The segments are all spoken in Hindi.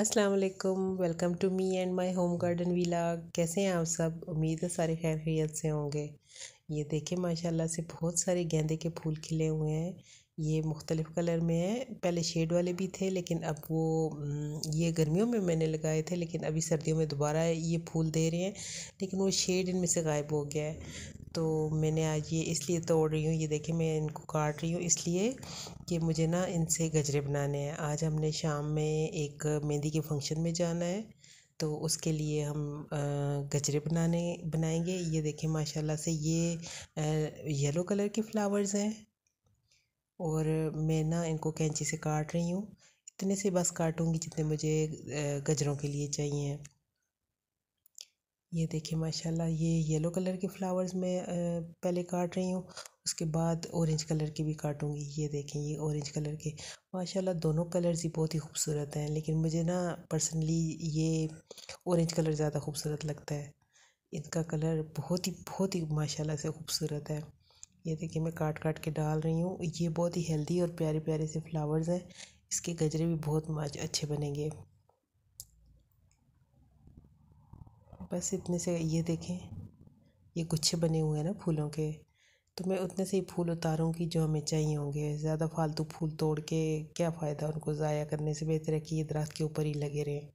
असलकम welcome to me and my home garden villa कैसे हैं आप सब उम्मीद है सारे खैरियत से होंगे ये देखें माशाल्लाह से बहुत सारे गेंदे के फूल खिले हुए हैं ये मुख्तलिफ़ कलर में है पहले शेड वाले भी थे लेकिन अब वो ये गर्मियों में मैंने लगाए थे लेकिन अभी सर्दियों में दोबारा ये फूल दे रहे हैं लेकिन वो शेड इनमें से गायब हो गया है तो मैंने आज ये इसलिए तोड़ रही हूँ ये देखिए मैं इनको काट रही हूँ इसलिए कि मुझे ना इनसे गजरे बनाने हैं आज हमने शाम में एक मेहंदी के फंक्शन में जाना है तो उसके लिए हम गजरे बनाने बनाएंगे ये देखें माशाल्लाह से ये येलो कलर के फ्लावर्स हैं और मैं ना इनको कैंची से काट रही हूँ इतने से बस काटूँगी जितने मुझे गजरों के लिए चाहिए ये देखिए माशाल्लाह ये येलो कलर के फ्लावर्स में पहले काट रही हूँ उसके बाद ऑरेंज कलर के भी काटूंगी ये देखें ये ऑरेंज कलर के माशाल्लाह दोनों कलर्स ही बहुत ही खूबसूरत हैं लेकिन मुझे ना पर्सनली ये ऑरेंज कलर ज़्यादा खूबसूरत लगता है इनका कलर बहुत ही बहुत ही माशाल्लाह से खूबसूरत है ये देखिए मैं काट काट के डाल रही हूँ ये बहुत ही हेल्दी और प्यारे प्यारे से फ्लावर्स हैं इसके गजरे भी बहुत अच्छे बनेंगे बस इतने से ये देखें ये गुच्छे बने हुए हैं ना फूलों के तो मैं उतने से ही फूल उतारूंगी जो हमें चाहिए होंगे ज़्यादा फालतू फूल तोड़ के क्या फ़ायदा उनको ज़ाया करने से बेहतर है कि ये दरख्त के ऊपर ही लगे रहें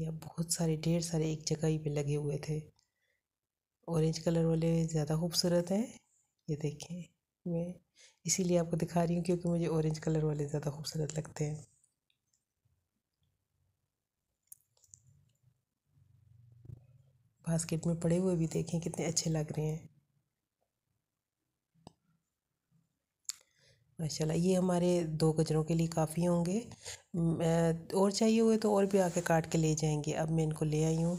या बहुत सारे ढेर सारे एक जगह ही पे लगे हुए थे ऑरेंज कलर वाले ज़्यादा खूबसूरत हैं ये देखें मैं इसीलिए आपको दिखा रही हूँ क्योंकि मुझे ऑरेंज कलर वाले ज़्यादा खूबसूरत लगते हैं बास्केट में पड़े हुए भी देखें कितने अच्छे लग रहे हैं माशाल्लाह ये हमारे दो गजरों के लिए काफ़ी होंगे और चाहिए हुए तो और भी आके काट के ले जाएंगे अब मैं इनको ले आई हूँ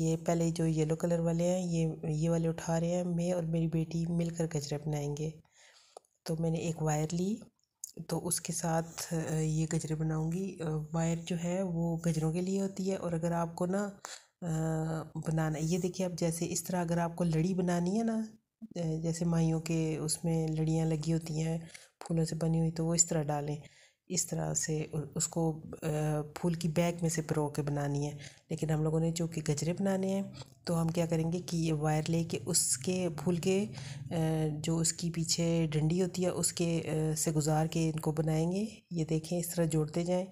ये पहले जो येलो कलर वाले हैं ये ये वाले उठा रहे हैं मैं और मेरी बेटी मिलकर गजरे बनाएंगे तो मैंने एक वायर ली तो उसके साथ ये गजरे बनाऊंगी वायर जो है वो गजरों के लिए होती है और अगर आपको ना बनाना ये देखिए आप जैसे इस तरह अगर आपको लड़ी बनानी है ना जैसे माइयों के उसमें लड़ियाँ लगी होती हैं फूलों से बनी हुई तो वो इस तरह डालें इस तरह से उसको फूल की बैग में से परो के बनानी है लेकिन हम लोगों ने कि गजरे बनाने हैं तो हम क्या करेंगे कि ये वायर ले के उसके फूल के जो उसकी पीछे डंडी होती है उसके से गुजार के इनको बनाएंगे ये देखें इस तरह जोड़ते जाएं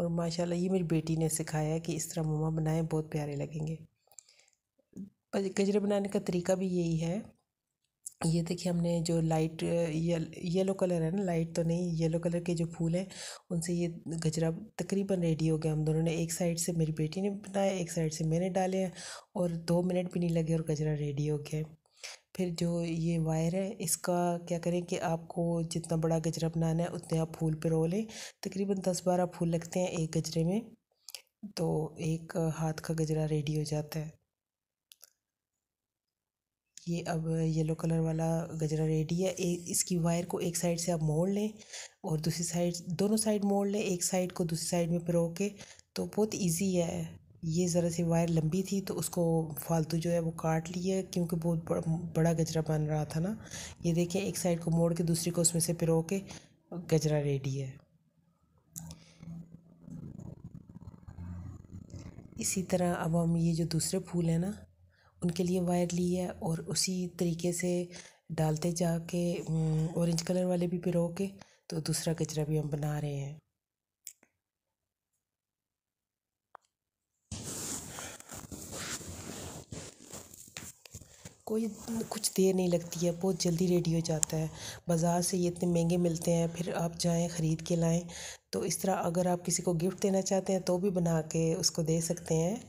और माशाल्लाह ये मेरी बेटी ने सिखाया है कि इस तरह मुमा बनाएं बहुत प्यारे लगेंगे गजरे बनाने का तरीका भी यही है ये देखिए हमने जो लाइट ये, येलो कलर है ना लाइट तो नहीं येलो कलर के जो फूल हैं उनसे ये गजरा तकरीबन रेडी हो गया हम दोनों ने एक साइड से मेरी बेटी ने बनाया एक साइड से मैंने डाले हैं और दो मिनट भी नहीं लगे और गजरा रेडी हो गया फिर जो ये वायर है इसका क्या करें कि आपको जितना बड़ा गजरा बनाना है उतने आप फूल पर रो लें तकरीबन दस बारह फूल लगते हैं एक गजरे में तो एक हाथ का गजरा रेडी हो जाता है ये अब येलो कलर वाला गजरा रेडी है ए, इसकी वायर को एक साइड से आप मोड़ लें और दूसरी साइड दोनों साइड मोड़ लें एक साइड को दूसरी साइड में पिरो के तो बहुत इजी है ये ज़रा सी वायर लंबी थी तो उसको फालतू जो है वो काट लिया क्योंकि बहुत बड़ा गजरा बन रहा था ना ये देखें एक साइड को मोड़ के दूसरी को उसमें से पिरो के गजरा रेडी है इसी तरह अब हम ये जो दूसरे फूल हैं ना उनके लिए वायर ली है और उसी तरीके से डालते जाके ऑरेंज कलर वाले भी पिरो के तो दूसरा गजरा भी हम बना रहे हैं कोई कुछ देर नहीं लगती है बहुत जल्दी रेडी हो जाता है बाज़ार से ये इतने महंगे मिलते हैं फिर आप जाएँ ख़रीद के लाएँ तो इस तरह अगर आप किसी को गिफ्ट देना चाहते हैं तो भी बना के उसको दे सकते हैं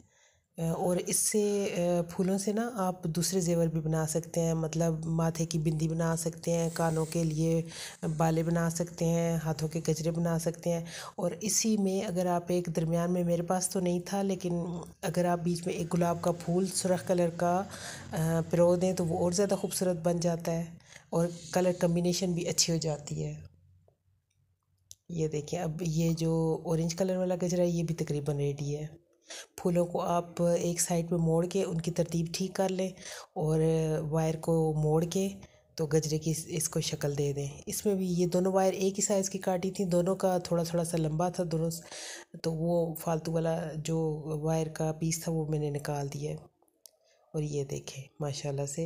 और इससे फूलों से ना आप दूसरे ज़ेवर भी बना सकते हैं मतलब माथे की बिंदी बना सकते हैं कानों के लिए बाले बना सकते हैं हाथों के गजरे बना सकते हैं और इसी में अगर आप एक दरमियान में मेरे पास तो नहीं था लेकिन अगर आप बीच में एक गुलाब का फूल सुरख कलर का पिरो दें तो वो और ज़्यादा खूबसूरत बन जाता है और कलर कम्बिनेशन भी अच्छी हो जाती है ये देखिए अब ये जो ऑरेंज कलर वाला गजरा है ये भी तकरीबन रेडी है फूलों को आप एक साइड पे मोड़ के उनकी तरतीब ठीक कर लें और वायर को मोड़ के तो गजरे की इसको शक्ल दे दें इसमें भी ये दोनों वायर एक ही साइज़ की काटी थी दोनों का थोड़ा थोड़ा सा लंबा था दोनों तो वो फालतू वाला जो वायर का पीस था वो मैंने निकाल दिया और ये देखें माशाल्लाह से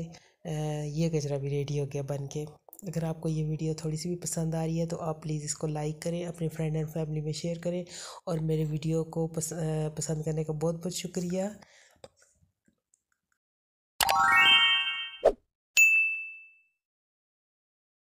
ये गजरा भी रेडी हो गया बन के अगर आपको ये वीडियो थोड़ी सी भी पसंद आ रही है तो आप प्लीज़ इसको लाइक करें अपने फ्रेंड एंड फैमिली में शेयर करें और मेरे वीडियो को पस, पसंद करने का बहुत बहुत शुक्रिया